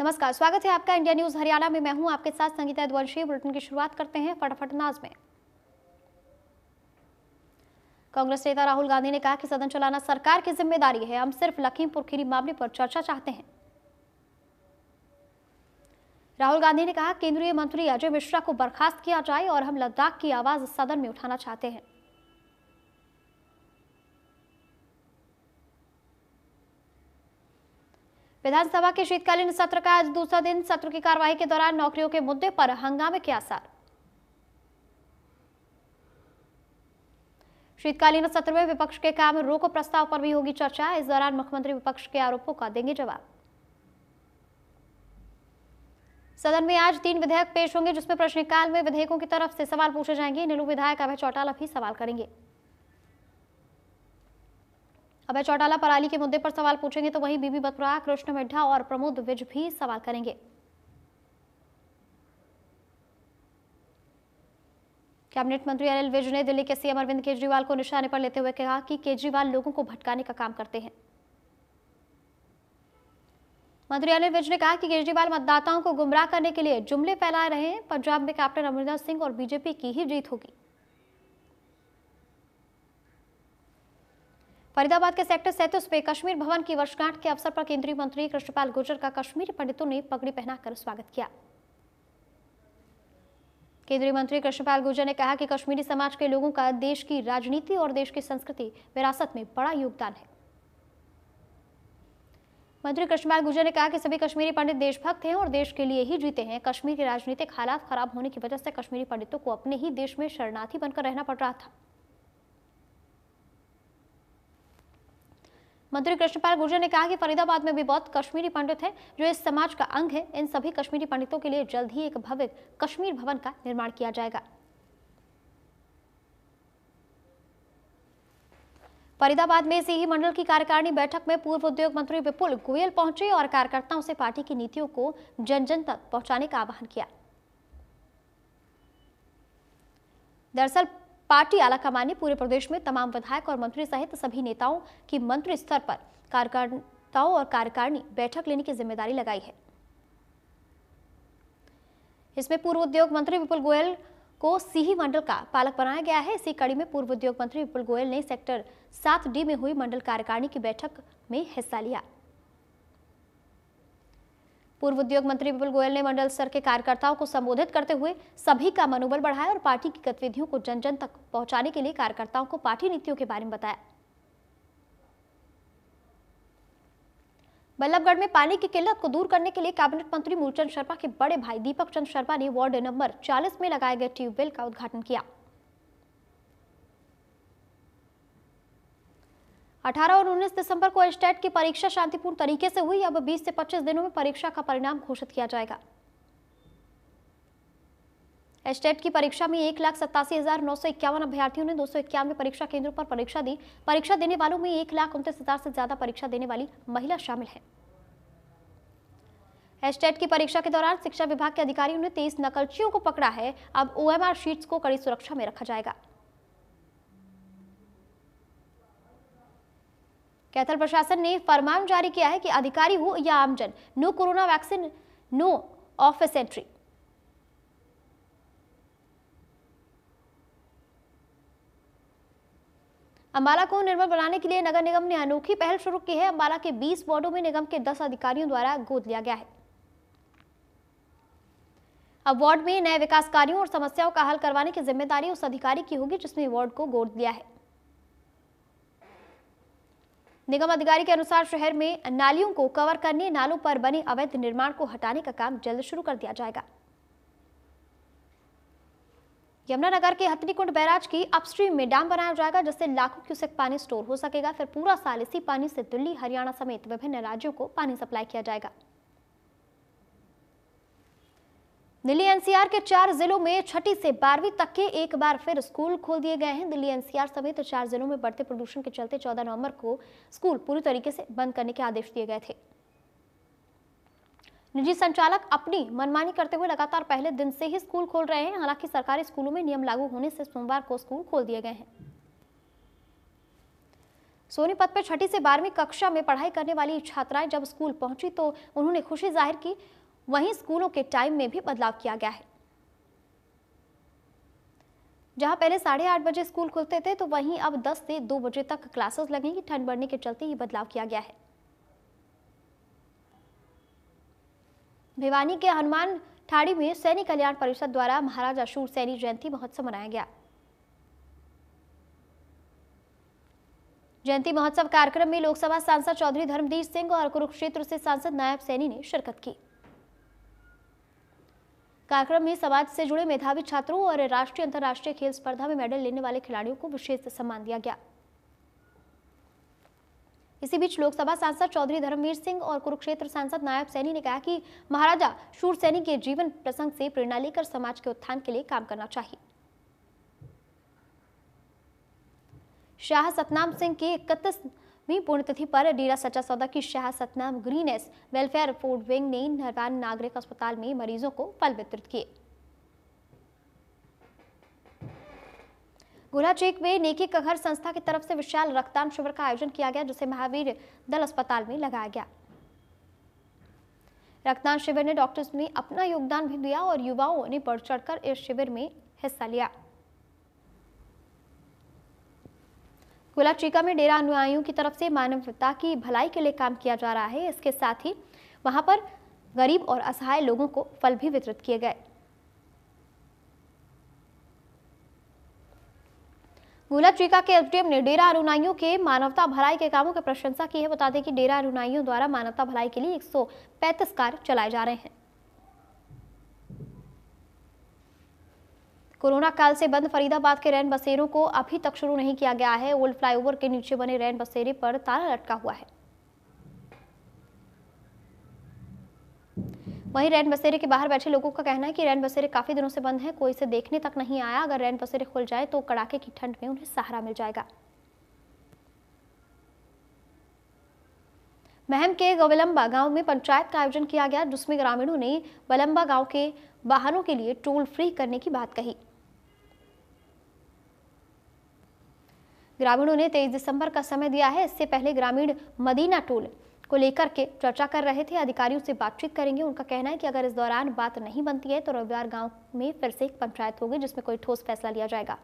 नमस्कार स्वागत है आपका इंडिया न्यूज हरियाणा में मैं हूं आपके साथ संगीता द्वंशी बुलेटिन की शुरुआत करते हैं फटाफट नाज में कांग्रेस नेता राहुल गांधी ने कहा कि सदन चलाना सरकार की जिम्मेदारी है हम सिर्फ लखीमपुर खीरी मामले पर चर्चा चाहते हैं राहुल गांधी ने कहा केंद्रीय मंत्री अजय मिश्रा को बर्खास्त किया जाए और हम लद्दाख की आवाज सदन में उठाना चाहते हैं विधानसभा के शीतकालीन सत्र का आज दूसरा दिन सत्र की कार्यवाही के दौरान नौकरियों के मुद्दे पर हंगामे के आसार शीतकालीन सत्र में विपक्ष के काम रोक प्रस्ताव पर भी होगी चर्चा इस दौरान मुख्यमंत्री विपक्ष के आरोपों का देंगे जवाब सदन में आज तीन विधेयक पेश होंगे जिसमें प्रश्नकाल में विधेयकों की तरफ से सवाल पूछे जाएंगे नीलू विधायक अभय चौटाला भी सवाल करेंगे अब चौटाला पराली के मुद्दे पर सवाल पूछेंगे तो वहीं बीबी बत्रा कृष्ण मिड्ढा और प्रमोद विज भी सवाल करेंगे कैबिनेट मंत्री अनिल विज ने दिल्ली के सीएम अरविंद केजरीवाल को निशाने पर लेते हुए कहा कि केजरीवाल लोगों को भटकाने का काम करते हैं मंत्री अनिल विज ने कहा कि केजरीवाल मतदाताओं को गुमराह करने के लिए जुमले फैला रहे हैं पंजाब में कैप्टन अमरिंदर सिंह और बीजेपी की ही जीत होगी फरीदाबाद के सेक्टर सैंतीस में कश्मीर भवन की वर्षगांठ के अवसर पर केंद्रीय मंत्री कृष्णपाल गुर्जर का कश्मीरी पंडितों ने पगड़ी पहनाकर स्वागत किया केंद्रीय मंत्री कृष्णपाल गुर्जर ने कहा कि कश्मीरी समाज के लोगों का देश की राजनीति और देश की संस्कृति विरासत में बड़ा योगदान है मंत्री कृष्णपाल गुर्जर ने कहा कि सभी कश्मीरी पंडित देशभक्त हैं और देश के लिए ही जीते हैं कश्मीर के राजनीतिक हालात खराब होने की वजह से कश्मीरी पंडितों को अपने ही देश में शरणार्थी बनकर रहना पड़ रहा था मंत्री कृष्णपाल गुर्जर ने कहा कि फरीदाबाद में भी बहुत कश्मीरी पंडित हैं जो इस समाज का अंग है इन सभी कश्मीरी पंडितों के लिए जल्द ही एक भव्य कश्मीर भवन का निर्माण किया जाएगा फरीदाबाद में इसी ही मंडल की कार्यकारिणी बैठक में पूर्व उद्योग मंत्री विपुल गोयल पहुंचे और कार्यकर्ताओं से पार्टी की नीतियों को जन जन तक पहुंचाने का आह्वान किया दरअसल पार्टी आलाकमान ने पूरे प्रदेश में तमाम विधायक और मंत्री सहित सभी नेताओं की मंत्री स्तर पर कार्यकर्ताओं और कार्यकारिणी बैठक लेने की जिम्मेदारी लगाई है इसमें पूर्व उद्योग मंत्री विपुल गोयल को सीही मंडल का पालक बनाया गया है इसी कड़ी में पूर्व उद्योग मंत्री विपुल गोयल ने सेक्टर सात डी में हुई मंडल कार्यकारिणी की बैठक में हिस्सा लिया पूर्व उद्योग मंत्री विपुल गोयल ने मंडल स्तर के कार्यकर्ताओं को संबोधित करते हुए सभी का मनोबल बढ़ाया और पार्टी की गतिविधियों को जन जन तक पहुंचाने के लिए कार्यकर्ताओं को पार्टी नीतियों के बारे में बताया बल्लभगढ़ में पानी की किल्लत को दूर करने के लिए कैबिनेट मंत्री मूलचंद शर्मा के बड़े भाई दीपक चंद शर्मा ने वार्ड नंबर 40 में लगाए गए ट्यूबवेल का उद्घाटन किया 18 और 19 दिसंबर को स्टेट की परीक्षा शांतिपूर्ण तरीके से हुई अब 20 से 25 दिनों में परीक्षा का परिणाम घोषित किया जाएगा स्टेट की परीक्षा में एक लाख सत्तासी हजार नौ सौ इक्यावन अभ्यर्थियों ने दो सौ इक्यानवे परीक्षा केंद्रों पर परीक्षा दी परीक्षा देने वालों में एक लाख उनतीस हजार से ज्यादा परीक्षा देने वाली महिला शामिल है स्टेट की परीक्षा के दौरान शिक्षा विभाग के अधिकारियों ने तेईस नकलचियों को पकड़ा है अब ओ शीट्स को कड़ी सुरक्षा में रखा जाएगा कैथल प्रशासन ने फरमान जारी किया है कि अधिकारी हो या आमजन no corona vaccine no office entry Ambala को निर्मल बनाने के लिए नगर निगम ने अनोखी पहल शुरू की है अम्बाला के 20 वार्डो में निगम के 10 अधिकारियों द्वारा गोद लिया गया है अब वार्ड में नए विकास कार्यों और समस्याओं का हल करवाने की जिम्मेदारी उस अधिकारी की होगी जिसने वार्ड को गोद लिया है निगम अधिकारी के अनुसार शहर में नालियों को कवर करने नालों पर बने अवैध निर्माण को हटाने का काम जल्द शुरू कर दिया जाएगा यमुनानगर के हथनीकुंड बैराज की अपस्ट्रीम में डैम बनाया जाएगा जिससे लाखों क्यूसेक पानी स्टोर हो सकेगा फिर पूरा साल इसी पानी से दिल्ली हरियाणा समेत विभिन्न राज्यों को पानी सप्लाई किया जाएगा दिल्ली एनसीआर के चार जिलों में छठी से बारहवीं तक के एक बार फिर स्कूल खोल दिए गए हैं दिल्ली एनसीआर समेत तो चार जिलों में बढ़ते प्रदूषण के चलते 14 नवंबर को स्कूल पूरी तरीके से बंद करने के आदेश दिए गए थे निजी संचालक अपनी मनमानी करते हुए लगातार पहले दिन से ही स्कूल खोल रहे हैं हालांकि सरकारी स्कूलों में नियम लागू होने से सोमवार को स्कूल खोल दिए गए हैं सोनीपत में छठी से बारहवीं कक्षा में पढ़ाई करने वाली छात्राएं जब स्कूल पहुंची तो उन्होंने खुशी जाहिर की वहीं स्कूलों के टाइम में भी बदलाव किया गया है जहां पहले साढ़े आठ बजे स्कूल खुलते थे तो वहीं अब 10 से 2 बजे तक क्लासेस लगेंगी ठंड बढ़ने के चलते ये बदलाव किया गया है भिवानी के हनुमान ठाड़ी में सैनिक कल्याण परिषद द्वारा महाराजा शूर सैनी जयंती महोत्सव मनाया गया जयंती महोत्सव कार्यक्रम में लोकसभा सांसद चौधरी धर्मदीर सिंह और कुरुक्षेत्र से सांसद नायब सैनी ने शिरकत की कार्यक्रम में समाज से जुड़े मेधावी छात्रों और राष्ट्रीय अंतर्राष्ट्रीय खेल स्पर्धा में मेडल लेने वाले खिलाड़ियों को विशेष सम्मान दिया गया इसी बीच लोकसभा सांसद चौधरी धर्मवीर सिंह और कुरुक्षेत्र सांसद नायब सैनी ने कहा कि महाराजा शूर सैनी के जीवन प्रसंग से प्रेरणा लेकर समाज के उत्थान के लिए काम करना चाहिए शाह सतनाम सिंह के इकतीस में पुण्यतिथि पर डेरा सच्चा सौदा की Shah Satnam green S welfare food wing ने नरवान नागरिक अस्पताल में मरीजों को फल वितरित किए गोला चेक में नेकी कघर संस्था की तरफ से विशाल रक्तदान शिविर का आयोजन किया गया जिसे महावीर दल अस्पताल में लगाया गया रक्तदान शिविर ने डॉक्टर्स में अपना योगदान भी दिया और युवाओं ने बढ़ चढ़कर इस शिविर में हिस्सा लिया चीका में डेरा अनुयायियों की तरफ से मानवता की भलाई के लिए काम किया जा रहा है इसके साथ ही वहां पर गरीब और असहाय लोगों को फल भी वितरित किए गए गुलाचीका के एसडीएम ने डेरा अनुनाइयों के मानवता भलाई के कामों की प्रशंसा की है बता दें कि डेरा अनुनाइयों द्वारा मानवता भलाई के लिए 135 कार्य चलाए जा रहे हैं कोरोना काल से बंद फरीदाबाद के रैन बसेरों को अभी तक शुरू नहीं किया गया है ओल्ड फ्लाईओवर के नीचे बने रैन बसेरे पर ताला लटका हुआ है वहीं रैन बसेरे के बाहर बैठे लोगों का कहना है कि रैन बसेरे काफी दिनों से बंद है कोई इसे देखने तक नहीं आया अगर रैन बसेरे खुल जाए तो कड़ाके की ठंड में उन्हें सहारा मिल जाएगा महम के गवलम्बा गांव में पंचायत का आयोजन किया गया जिसमें ग्रामीणों ने बलम्बा गांव के वाहनों के लिए टोल फ्री करने की बात कही ग्रामीणों ने तेईस दिसंबर का समय दिया है इससे पहले ग्रामीण मदीना टोल को लेकर के चर्चा कर रहे थे अधिकारियों से बातचीत करेंगे उनका कहना है कि अगर इस दौरान बात नहीं बनती है तो रविवार गांव में फिर से एक पंचायत होगी जिसमें कोई ठोस फैसला लिया जाएगा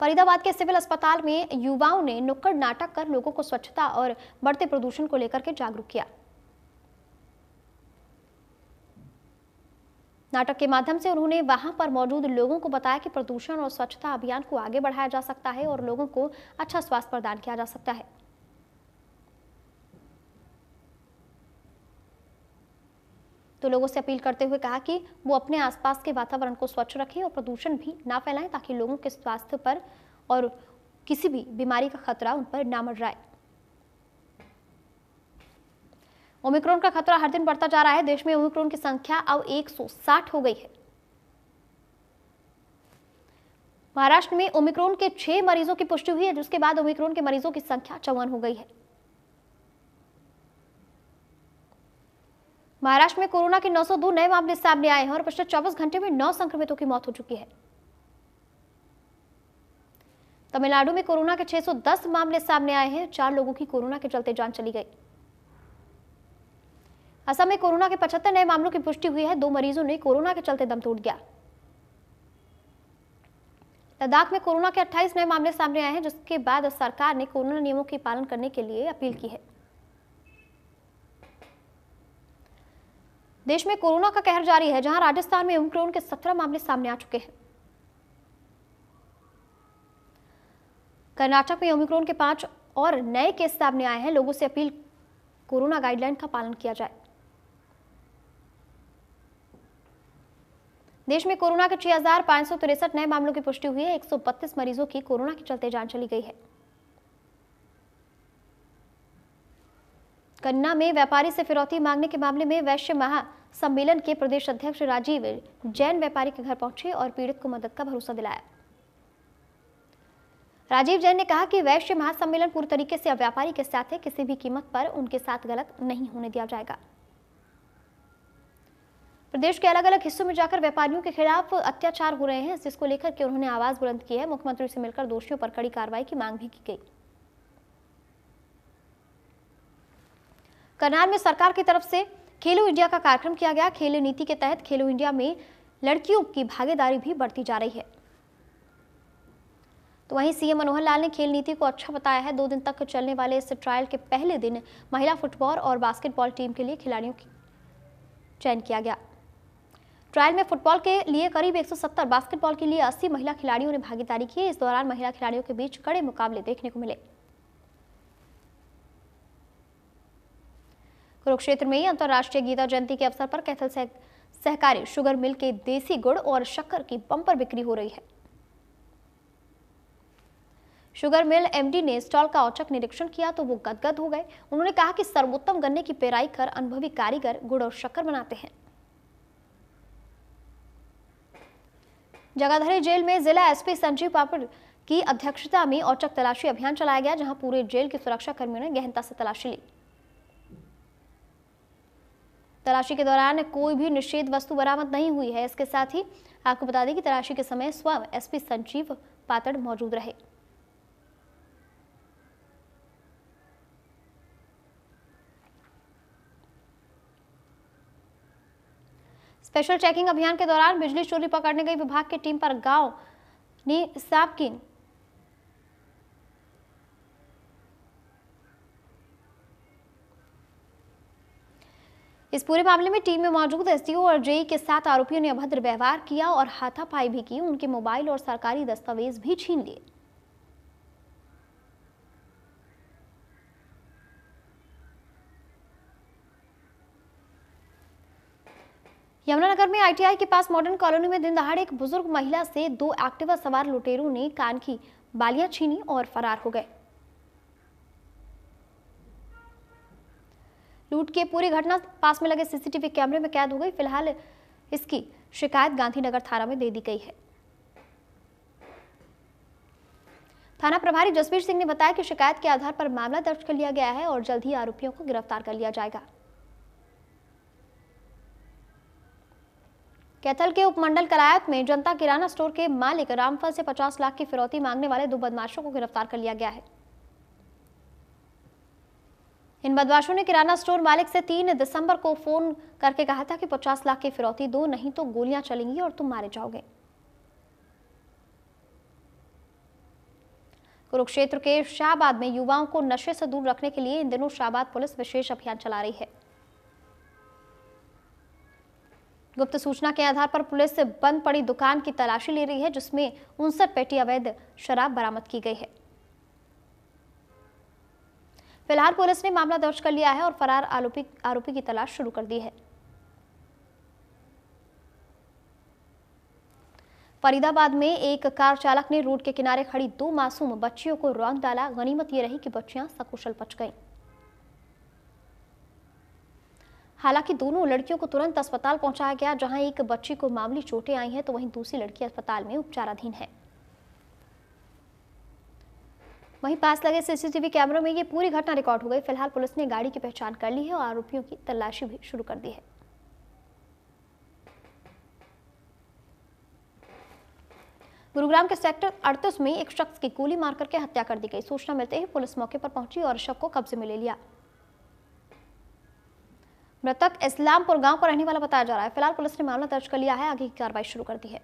फरीदाबाद के सिविल अस्पताल में युवाओं ने नुक्कड़ नाटक कर लोगों को स्वच्छता और बढ़ते प्रदूषण को लेकर के जागरूक किया नाटक के माध्यम से उन्होंने वहां पर मौजूद लोगों को बताया कि प्रदूषण और स्वच्छता अभियान को आगे बढ़ाया जा सकता है और लोगों को अच्छा स्वास्थ्य प्रदान किया जा सकता है तो लोगों से अपील करते हुए कहा कि वो अपने आसपास के वातावरण को स्वच्छ रखें और प्रदूषण भी ना फैलाएं ताकि लोगों के स्वास्थ्य पर और किसी भी बीमारी का खतरा उन पर ना मर जाए ओमिक्रोन का खतरा हर दिन बढ़ता जा रहा है देश में ओमिक्रोन की संख्या अब 160 हो गई है महाराष्ट्र में ओमिक्रोन के छह मरीजों की पुष्टि हुई है जिसके बाद ओमिक्रोन के मरीजों की संख्या चौवन हो गई है महाराष्ट्र में कोरोना के 902 नए मामले सामने आए हैं और पिछले 24 घंटे में 9 संक्रमितों की मौत हो चुकी है तमिलनाडु में कोरोना के 610 मामले सामने आए हैं चार लोगों की कोरोना के चलते जान चली गई असम में कोरोना के पचहत्तर नए मामलों की पुष्टि हुई है दो मरीजों ने कोरोना के चलते दम तोड़ दिया लद्दाख में कोरोना के 28 नए मामले सामने आए हैं जिसके बाद सरकार ने कोरोना नियमों की पालन करने के लिए अपील की है देश में कोरोना का कहर जारी है जहां राजस्थान में ओमक्रोन के 17 मामले सामने आ चुके हैं कर्नाटक में ओमिक्रोन के पांच और नए केस सामने आए हैं लोगों से अपील कोरोना गाइडलाइन का पालन किया जाए देश में कोरोना के छह नए मामलों की पुष्टि हुई है एक मरीजों की कोरोना के चलते जान चली गई है कन्ना में व्यापारी से फिरौती मांगने के मामले में वैश्य महा सम्मेलन के प्रदेश अध्यक्ष राजीव जैन व्यापारी के घर पहुंचे और पीड़ित को मदद का भरोसा दिलाया राजीव जैन ने कहा कि वैश्य महासम्मेलन पूरी तरीके से व्यापारी के साथ है किसी भी कीमत पर उनके साथ गलत नहीं होने दिया जाएगा प्रदेश के अलग अलग हिस्सों में जाकर व्यापारियों के खिलाफ अत्याचार हो रहे हैं जिसको लेकर के उन्होंने आवाज बुलंद की है मुख्यमंत्री से मिलकर दोषियों पर कड़ी कार्रवाई की मांग भी की गई करनाल में सरकार की तरफ से खेलो इंडिया का कार्यक्रम किया गया खेल नीति के तहत खेलो इंडिया में लड़कियों की भागीदारी भी बढ़ती जा रही है तो वहीं सीएम मनोहर लाल ने खेल नीति को अच्छा बताया है दो दिन तक चलने वाले इस ट्रायल के पहले दिन महिला फुटबॉल और बास्केटबॉल टीम के लिए खिलाड़ियों की चयन किया गया ट्रायल में फुटबॉल के लिए करीब 170, बास्केटबॉल के लिए 80 महिला खिलाड़ियों ने भागीदारी की इस दौरान महिला खिलाड़ियों के बीच कड़े मुकाबले देखने को मिले कुरुक्षेत्र में अंतर्राष्ट्रीय गीता जयंती के अवसर पर कैथल सह, सहकारी शुगर मिल के देसी गुड़ और शक्कर की पंपर बिक्री हो रही है शुगर मिल एमडी ने स्टॉल का औचक निरीक्षण किया तो वो गदगद हो गए उन्होंने कहा कि सर्वोत्तम गन्ने की पेराई कर अनुभवी कारीगर गुड़ और शक्कर बनाते हैं जगाधरी जेल में जिला एसपी संजीव पापड़ की अध्यक्षता में औचक तलाशी अभियान चलाया गया जहां पूरे जेल के सुरक्षा कर्मियों ने गहनता से तलाशी ली तलाशी के दौरान कोई भी निषेध वस्तु बरामद नहीं हुई है इसके साथ ही आपको बता दें कि तलाशी के समय स्वयं एसपी संजीव पातड़ मौजूद रहे स्पेशल चेकिंग अभियान के दौरान बिजली चोरी पकड़ने गई विभाग की टीम पर गांव ने सांप की इस पूरे मामले में टीम में मौजूद एसडीओ और जेई के साथ आरोपियों ने अभद्र व्यवहार किया और हाथापाई भी की उनके मोबाइल और सरकारी दस्तावेज भी छीन लिए यमुनानगर में आईटीआई के पास मॉडर्न कॉलोनी में दिन दहाड़े एक बुजुर्ग महिला से दो एक्टिवा सवार लुटेरों ने कान की बालियां छीनी और फरार हो गए लूट के पूरी घटना पास में लगे सीसीटीवी कैमरे में कैद हो गई फिलहाल इसकी शिकायत गांधीनगर थाना में दे दी गई है थाना प्रभारी जसवीर सिंह ने बताया कि शिकायत के आधार पर मामला दर्ज कर लिया गया है और जल्द ही आरोपियों को गिरफ्तार कर लिया जाएगा कैथल के उपमंडल कलायत में जनता किराना स्टोर के मालिक रामफल से 50 लाख की फिरौती मांगने वाले दो बदमाशों को गिरफ्तार कर लिया गया है इन बदमाशों ने किराना स्टोर मालिक से 3 दिसंबर को फोन करके कहा था कि 50 लाख की फिरौती दो नहीं तो गोलियां चलेंगी और तुम मारे जाओगे कुरुक्षेत्र के शाहबाद में युवाओं को नशे से दूर रखने के लिए इन दिनों शाहबाद पुलिस विशेष अभियान चला रही है गुप्त सूचना के आधार पर पुलिस बंद पड़ी दुकान की तलाशी ले रही है जिसमें उनसठ पेटी अवैध शराब बरामद की गई है फिलहाल पुलिस ने मामला दर्ज कर लिया है और फरार आरोपी आरोपी की तलाश शुरू कर दी है फरीदाबाद में एक कार चालक ने रोड के किनारे खड़ी दो मासूम बच्चियों को रौंद डाला गनीमत ये रही कि बच्चियां सकुशल बच गईं। हालांकि दोनों लड़कियों को तुरंत अस्पताल पहुंचाया गया जहां एक बच्ची को मामूली चोटें आई हैं तो वहीं दूसरी लड़की अस्पताल में उपचाराधीन है वहीं पास लगे सीसीटीवी कैमरों में ये पूरी घटना रिकॉर्ड हो गई फिलहाल पुलिस ने गाड़ी की पहचान कर ली है और आरोपियों की तलाशी भी शुरू कर दी है गुरुग्राम के सेक्टर 38 में एक शख्स की गोली मारकर के हत्या कर दी गई सूचना मिलते ही पुलिस मौके पर पहुंची और शव को कब्जे में ले लिया मृतक इस्लामपुर गांव का रहने वाला बताया जा रहा है फिलहाल पुलिस ने मामला दर्ज कर लिया है आगे की कार्रवाई शुरू कर दी है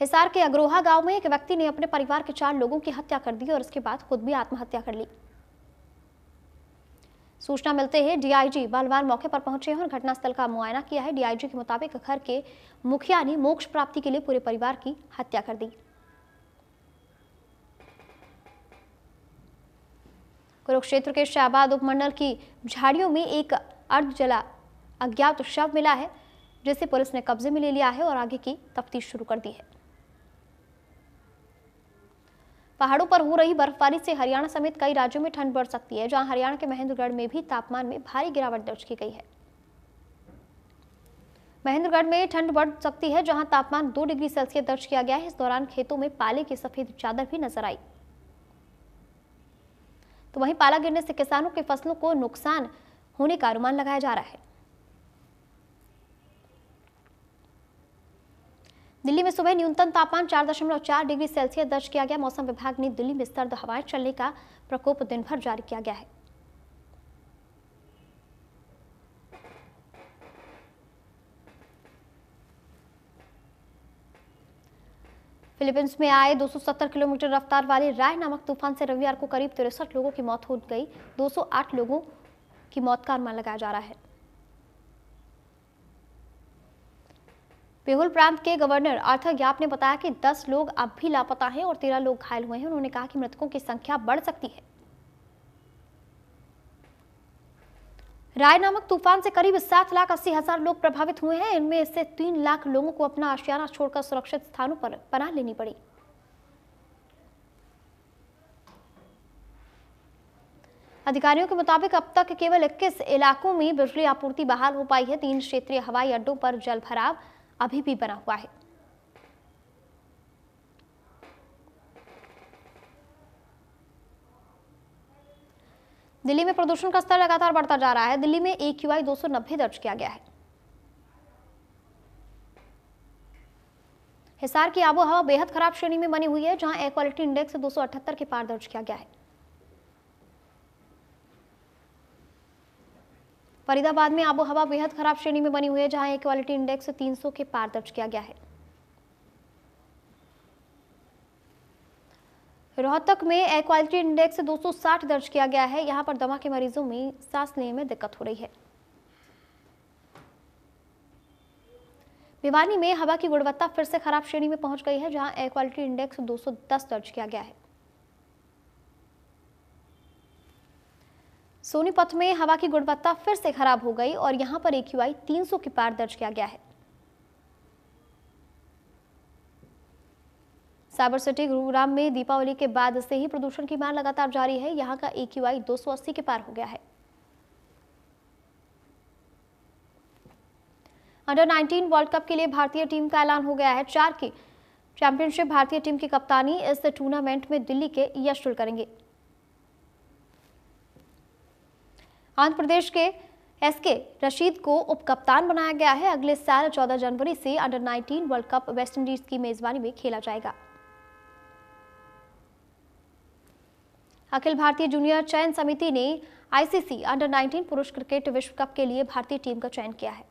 हिसार के अग्रोहा गांव में एक व्यक्ति ने अपने परिवार के चार लोगों की हत्या कर दी और उसके बाद खुद भी आत्महत्या कर ली सूचना मिलते ही डीआईजी बालवान मौके पर पहुंचे हैं और घटनास्थल का मुआयना किया है डीआईजी के मुताबिक घर के मुखिया ने मोक्ष प्राप्ति के लिए पूरे परिवार की हत्या कर दी कुरुक्षेत्र के शाहबाद उपमंडल की झाड़ियों में एक अर्ध जला अज्ञात शव मिला है जिसे पुलिस ने कब्जे में ले लिया है और आगे की तफ्तीश शुरू कर दी है पहाड़ों पर हो रही बर्फबारी से हरियाणा समेत कई राज्यों में ठंड बढ़ सकती है जहां हरियाणा के महेंद्रगढ़ में भी तापमान में भारी गिरावट दर्ज की गई है महेंद्रगढ़ में ठंड बढ़ सकती है जहां तापमान दो डिग्री सेल्सियस दर्ज किया गया है इस दौरान खेतों में पाले की सफेद चादर भी नजर आई तो वहीं पाला गिरने से किसानों की फसलों को नुकसान होने का अनुमान लगाया जा रहा है दिल्ली में सुबह न्यूनतम तापमान 4.4 डिग्री सेल्सियस दर्ज किया गया मौसम विभाग ने दिल्ली में सर्द हवाएं चलने का प्रकोप दिन भर जारी किया गया है फिलीपींस में आए 270 किलोमीटर रफ्तार वाले राय नामक तूफान से रविवार को करीब तिरसठ लोगों की मौत हो गई 208 लोगों की मौत का अनुमान लगाया जा रहा है बेहुल प्रांत के गवर्नर आर्थर ग्याप ने बताया कि 10 लोग अब भी लापता हैं और 13 लोग घायल हुए हैं उन्होंने कहा कि मृतकों की संख्या बढ़ सकती है राय नामक तूफान से करीब सात लाख अस्सी हजार लोग प्रभावित हुए हैं इनमें से तीन लाख लोगों को अपना आशियाना छोड़कर सुरक्षित स्थानों पर पनाह लेनी पड़ी अधिकारियों के मुताबिक अब तक केवल 21 इलाकों में बिजली आपूर्ति बहाल हो पाई है तीन क्षेत्रीय हवाई अड्डों पर जल भराव अभी भी बना हुआ है दिल्ली में प्रदूषण का स्तर लगातार बढ़ता जा रहा है दिल्ली में एक क्यू आई दर्ज किया गया है हिसार की आबो हवा बेहद खराब श्रेणी में बनी हुई है जहां एयर क्वालिटी इंडेक्स दो के पार दर्ज किया गया है फरीदाबाद में आबो हवा बेहद खराब श्रेणी में बनी हुई है जहां एयर क्वालिटी इंडेक्स 300 के पार दर्ज किया गया है रोहतक में एयर क्वालिटी इंडेक्स 260 दर्ज किया गया है यहां पर दमा के मरीजों में सांस लेने में दिक्कत हो रही है भिवानी में हवा की गुणवत्ता फिर से खराब श्रेणी में पहुंच गई है जहां एयर क्वालिटी इंडेक्स 210 दर्ज किया गया है सोनीपत में हवा की गुणवत्ता फिर से खराब हो गई और यहां पर एक्यूआई सौ के पार दर्ज किया गया है साइबर सिटी गुरुग्राम में दीपावली के बाद से ही प्रदूषण की मार लगातार जारी है यहाँ का ए क्यू आई के पार हो गया है अंडर 19 वर्ल्ड कप के लिए भारतीय टीम का ऐलान हो गया है चार की चैंपियनशिप भारतीय टीम की कप्तानी इस टूर्नामेंट में दिल्ली के यशुल करेंगे आंध्र प्रदेश के एसके रशीद को उप कप्तान बनाया गया है अगले साल 14 जनवरी से अंडर 19 वर्ल्ड कप वेस्टइंडीज की मेजबानी में खेला जाएगा अखिल भारतीय जूनियर चयन समिति ने आईसीसी अंडर 19 पुरुष क्रिकेट विश्व कप के लिए भारतीय टीम का चयन किया है